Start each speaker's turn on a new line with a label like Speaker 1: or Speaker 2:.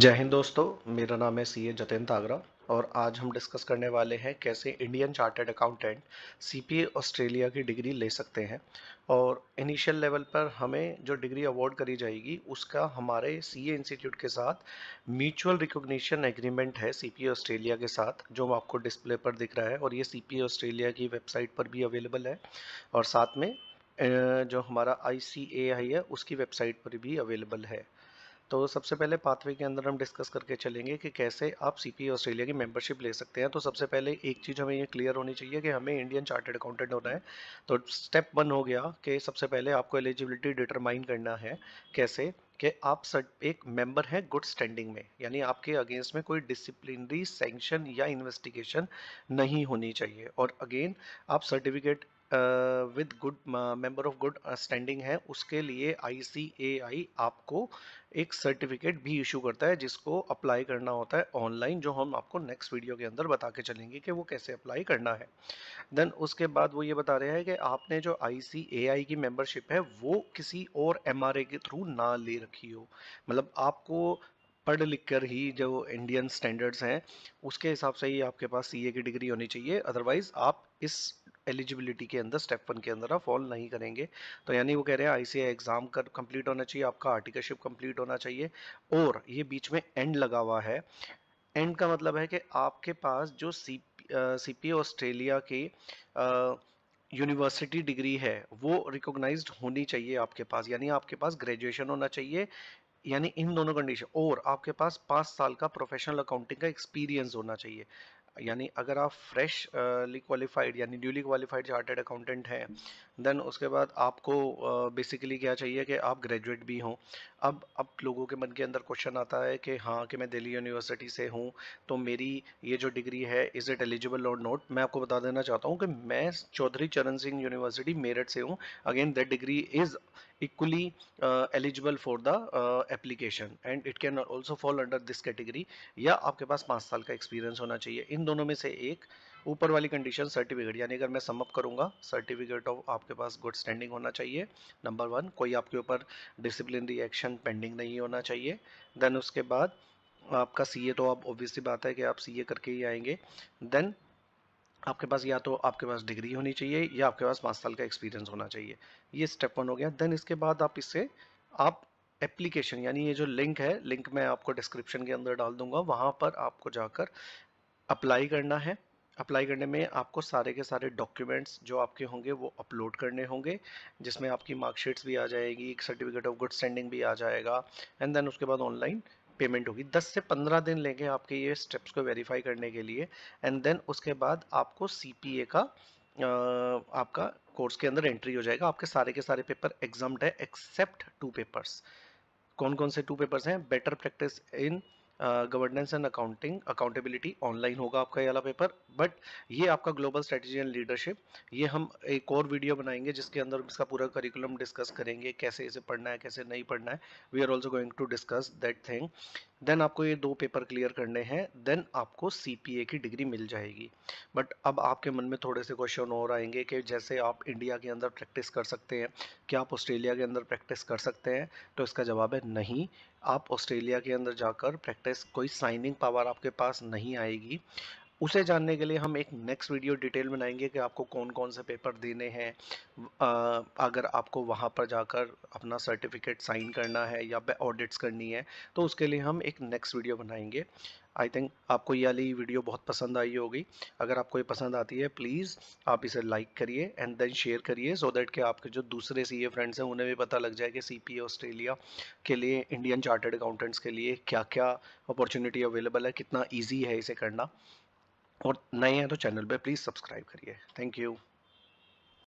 Speaker 1: जय हिंद दोस्तों मेरा नाम है सी ए जतिन तागरा और आज हम डिस्कस करने वाले हैं कैसे Indian chartered accountant C Australia की डिग्री ले सकते हैं और इनिशियल लेवल पर हमें जो डिग्री अवार्ड करी जाएगी उसका हमारे सी इंस्टीट्यूट के साथ म्यूचुअल रिकॉग्निशन एग्रीमेंट है सी ऑस्ट्रेलिया के साथ जो आपको डिस्प्ले पर दिख रहा है और ये सी ऑस्ट्रेलिया की वेबसाइट पर भी अवेलेबल है और साथ में जो हमारा आई है उसकी वेबसाइट पर भी अवेलेबल है तो सबसे पहले पाथवे के अंदर हम डिस्कस करके चलेंगे कि कैसे आप सी पी ऑस्ट्रेलिया की मेंबरशिप ले सकते हैं तो सबसे पहले एक चीज़ हमें ये क्लियर होनी चाहिए कि हमें इंडियन चार्टेड अकाउंटेंट होना है तो स्टेप वन हो गया कि सबसे पहले आपको एलिजिबिलिटी डिटरमाइन करना है कैसे कि आप एक मेंबर हैं गुड स्टैंडिंग में यानी आपके अगेंस्ट में कोई डिसिप्लिनरी सेंक्शन या इन्वेस्टिगेशन नहीं होनी चाहिए और अगेन आप certificate with good member of good standing है उसके लिए आई आपको एक सर्टिफिकेट भी इशू करता है जिसको अप्लाई करना होता है ऑनलाइन जो हम आपको नेक्स्ट वीडियो के अंदर बता के चलेंगे कि वो कैसे अप्लाई करना है देन उसके बाद वो ये बता रहे हैं कि आपने जो आई की मेंबरशिप है वो किसी और एम के थ्रू ना ले रखी हो मतलब आपको पढ़ लिख कर ही जो इंडियन स्टैंडर्ड्स हैं उसके हिसाब से ही आपके पास सीए की डिग्री होनी चाहिए अदरवाइज आप इस एलिजिबिलिटी के अंदर स्टेप वन के अंदर आप फॉल नहीं करेंगे तो यानी वो कह रहे हैं आई एग्जाम कर कंप्लीट होना चाहिए आपका आर्टिकलशिप कंप्लीट होना चाहिए और ये बीच में एंड लगा हुआ है एंड का मतलब है कि आपके पास जो सी सी ऑस्ट्रेलिया की यूनिवर्सिटी डिग्री है वो रिकोगनाइज होनी चाहिए आपके पास यानी आपके पास ग्रेजुएशन होना चाहिए यानी इन दोनों कंडीशन और आपके पास पाँच साल का प्रोफेशनल अकाउंटिंग का एक्सपीरियंस होना चाहिए यानी अगर आप फ्रेशली क्वालिफाइड यानी ड्यूली क्वालिफाइड चार्टेड अकाउंटेंट हैं देन उसके बाद आपको बेसिकली क्या चाहिए कि आप ग्रेजुएट भी हों अब अब लोगों के मन के अंदर क्वेश्चन आता है कि हाँ कि मैं दिल्ली यूनिवर्सिटी से हूँ तो मेरी ये जो डिग्री है इज़ इट एलिजिबल और नोट मैं आपको बता देना चाहता हूँ कि मैं चौधरी चरण सिंह यूनिवर्सिटी मेरठ से हूँ again that degree is equally uh, eligible for the uh, application and it can also fall under this category या आपके पास पाँच साल का एक्सपीरियंस होना चाहिए इन दोनों में से एक ऊपर वाली कंडीशन सर्टिफिकेट यानी अगर मैं समअप करूंगा सर्टिफिकेट ऑफ आपके पास गुड स्टैंडिंग होना चाहिए नंबर वन कोई आपके ऊपर डिसिप्लिनरी एक्शन पेंडिंग नहीं होना चाहिए देन उसके बाद आपका सीए तो आप ऑब्वियसली बात है कि आप सीए करके ही आएंगे देन आपके पास या तो आपके पास डिग्री होनी चाहिए या आपके पास पाँच साल का एक्सपीरियंस होना चाहिए ये स्टेप वन हो गया देन इसके बाद आप इससे आप एप्लीकेशन यानी ये जो लिंक है लिंक मैं आपको डिस्क्रिप्शन के अंदर डाल दूंगा वहाँ पर आपको जाकर अप्लाई करना है अप्लाई करने में आपको सारे के सारे डॉक्यूमेंट्स जो आपके होंगे वो अपलोड करने होंगे जिसमें आपकी मार्कशीट्स भी आ जाएगी एक सर्टिफिकेट ऑफ गुड स्टैंडिंग भी आ जाएगा एंड देन उसके बाद ऑनलाइन पेमेंट होगी 10 से 15 दिन लेंगे आपके ये स्टेप्स को वेरीफाई करने के लिए एंड देन उसके बाद आपको सीपीए का आपका कोर्स के अंदर एंट्री हो जाएगा आपके सारे के सारे पेपर एग्जाम्ड है एक्सेप्ट टू पेपर्स कौन कौन से टू पेपर्स हैं better practice in governance and accounting accountability online होगा आपका ये वाला पेपर बट ये आपका ग्लोबल स्ट्रेटजी एंड लीडरशिप ये हम एक और वीडियो बनाएंगे जिसके अंदर इसका पूरा करिकुलम डिस्कस करेंगे कैसे इसे पढ़ना है कैसे नहीं पढ़ना है we are also going to discuss that thing then आपको ये दो पेपर क्लियर करने हैं देन आपको सी की डिग्री मिल जाएगी बट अब आपके मन में थोड़े से क्वेश्चन और आएंगे कि जैसे आप इंडिया के अंदर प्रैक्टिस कर सकते हैं क्या आप ऑस्ट्रेलिया के अंदर प्रैक्टिस कर सकते हैं तो इसका जवाब है नहीं आप ऑस्ट्रेलिया के अंदर जाकर प्रैक्टिस कोई साइनिंग पावर आपके पास नहीं आएगी उसे जानने के लिए हम एक नेक्स्ट वीडियो डिटेल बनाएंगे कि आपको कौन कौन से पेपर देने हैं अगर आपको वहाँ पर जाकर अपना सर्टिफिकेट साइन करना है या ऑडिट्स करनी है तो उसके लिए हम एक नेक्स्ट वीडियो बनाएंगे आई थिंक आपको ये वाली वीडियो बहुत पसंद आई होगी अगर आपको ये पसंद आती है प्लीज़ आप इसे लाइक करिए एंड देन शेयर करिए सो दैट कि आपके जो दूसरे सी फ्रेंड्स हैं उन्हें भी पता लग जाए कि सी ऑस्ट्रेलिया के लिए इंडियन चार्टर्ड अकाउंटेंट्स के लिए क्या क्या अपॉर्चुनिटी अवेलेबल है कितना ईजी है इसे करना और नए हैं तो चैनल पे प्लीज़ सब्सक्राइब करिए थैंक यू